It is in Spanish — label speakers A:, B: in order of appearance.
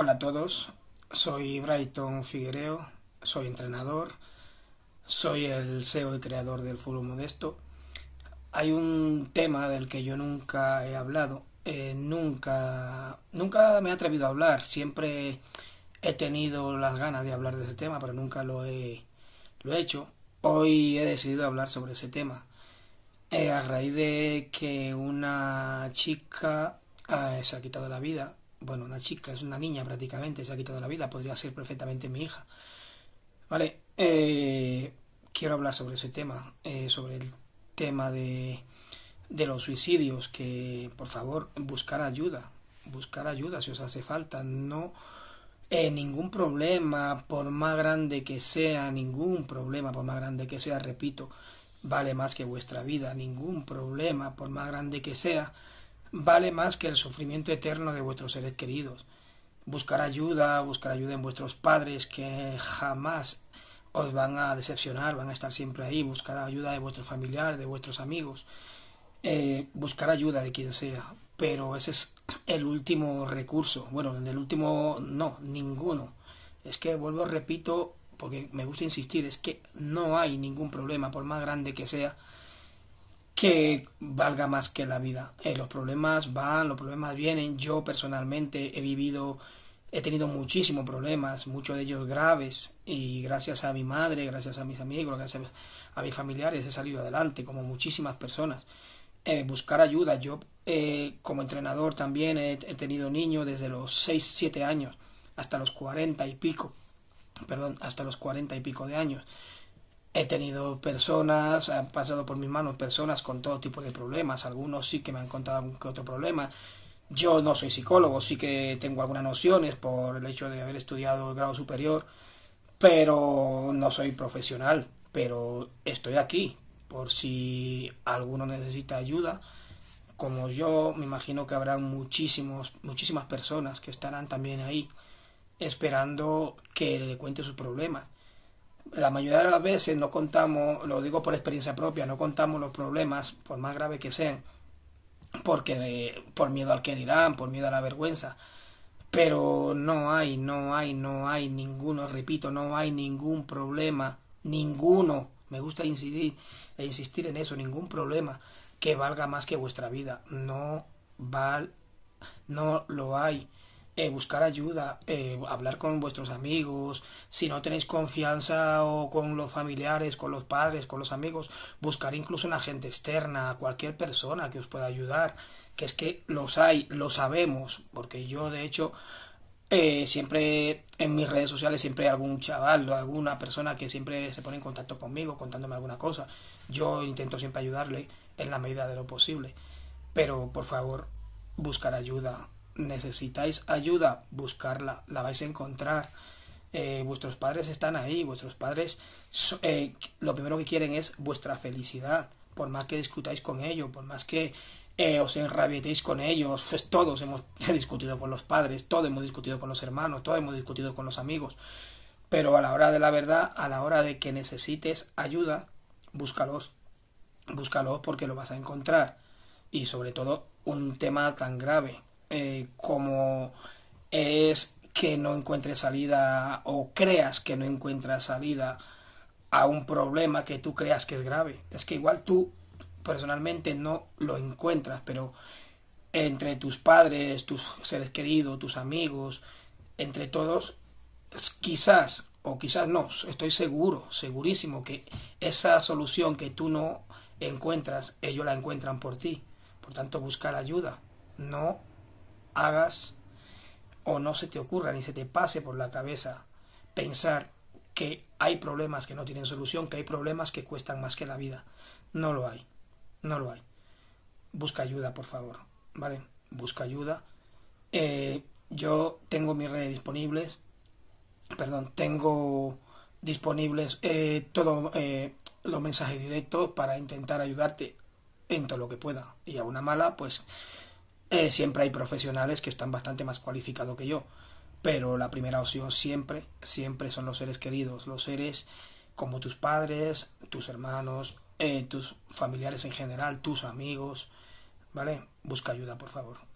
A: Hola a todos, soy Brighton Figuereo, soy entrenador, soy el CEO y creador del Fútbol Modesto. Hay un tema del que yo nunca he hablado, eh, nunca, nunca me he atrevido a hablar, siempre he tenido las ganas de hablar de ese tema, pero nunca lo he, hecho. Hoy he decidido hablar sobre ese tema. Eh, a raíz de que una chica eh, se ha quitado la vida bueno, una chica, es una niña prácticamente, se ha quitado la vida, podría ser perfectamente mi hija. Vale, eh, quiero hablar sobre ese tema, eh, sobre el tema de, de los suicidios, que por favor, buscar ayuda, buscar ayuda si os hace falta, no... Eh, ningún problema, por más grande que sea, ningún problema, por más grande que sea, repito, vale más que vuestra vida, ningún problema, por más grande que sea, vale más que el sufrimiento eterno de vuestros seres queridos. Buscar ayuda, buscar ayuda en vuestros padres que jamás os van a decepcionar, van a estar siempre ahí. Buscar ayuda de vuestros familiares, de vuestros amigos. Eh, buscar ayuda de quien sea. Pero ese es el último recurso. Bueno, el último no, ninguno. Es que vuelvo, repito, porque me gusta insistir, es que no hay ningún problema, por más grande que sea, que valga más que la vida. Eh, los problemas van, los problemas vienen. Yo personalmente he vivido, he tenido muchísimos problemas, muchos de ellos graves, y gracias a mi madre, gracias a mis amigos, gracias a mis familiares he salido adelante, como muchísimas personas. Eh, buscar ayuda. Yo eh, como entrenador también he, he, tenido niños desde los 6, 7 años hasta los 40 y pico, perdón, hasta los 40 y pico de años. He tenido personas, han pasado por mis manos personas con todo tipo de problemas, algunos sí que me han contado algún que otro problema. Yo no soy psicólogo, sí que tengo algunas nociones por el hecho de haber estudiado el grado superior, pero no soy profesional, pero estoy aquí por si alguno necesita ayuda. Como yo, me imagino que habrá muchísimos, muchísimas personas que estarán también ahí esperando que le cuente sus problemas la mayoría de las veces no contamos, lo digo por experiencia propia, no contamos los problemas, por más graves que sean, porque eh, por miedo al que dirán, por miedo a la vergüenza. Pero no hay, no hay, no hay ninguno, repito, no hay ningún problema, ninguno, me gusta incidir e insistir en eso, ningún problema que valga más que vuestra vida. No val, no lo hay. Eh, buscar ayuda, eh, hablar con vuestros amigos, si no tenéis confianza o con los familiares, con los padres, con los amigos, buscar incluso una gente externa, cualquier persona que os pueda ayudar, que es que los hay, lo sabemos, porque yo de hecho eh, siempre en mis redes sociales siempre hay algún chaval o alguna persona que siempre se pone en contacto conmigo contándome alguna cosa. Yo intento siempre ayudarle en la medida de lo posible, pero por favor buscar ayuda necesitáis ayuda, buscarla, la vais a encontrar. Eh, vuestros padres están ahí, vuestros padres eh, lo primero que quieren es vuestra felicidad, por más que discutáis con ellos, por más que eh, os enrabietéis con ellos, pues todos hemos discutido con los padres, todos hemos discutido con los hermanos, todos hemos discutido con los amigos, pero a la hora de la verdad, a la hora de que necesites ayuda, búscalos, búscalos porque lo vas a encontrar y sobre todo un tema tan grave eh, como es que no encuentres salida o creas que no encuentras salida a un problema que tú creas que es grave. Es que igual tú personalmente no lo encuentras, pero entre tus padres, tus seres queridos, tus amigos, entre todos, quizás o quizás no, estoy seguro, segurísimo que esa solución que tú no encuentras, ellos la encuentran por ti. Por tanto, buscar ayuda. No hagas o no se te ocurra ni se te pase por la cabeza pensar que hay problemas que no tienen solución, que hay problemas que cuestan más que la vida. No lo hay, no lo hay. Busca ayuda, por favor, ¿vale? Busca ayuda. Eh, yo tengo mis redes disponibles, perdón, tengo disponibles eh, todos eh, los mensajes directos para intentar ayudarte en todo lo que pueda. Y a una mala, pues eh, siempre hay profesionales que están bastante más cualificados que yo, pero la primera opción siempre, siempre son los seres queridos, los seres como tus padres, tus hermanos, eh, tus familiares en general, tus amigos, ¿vale? Busca ayuda, por favor.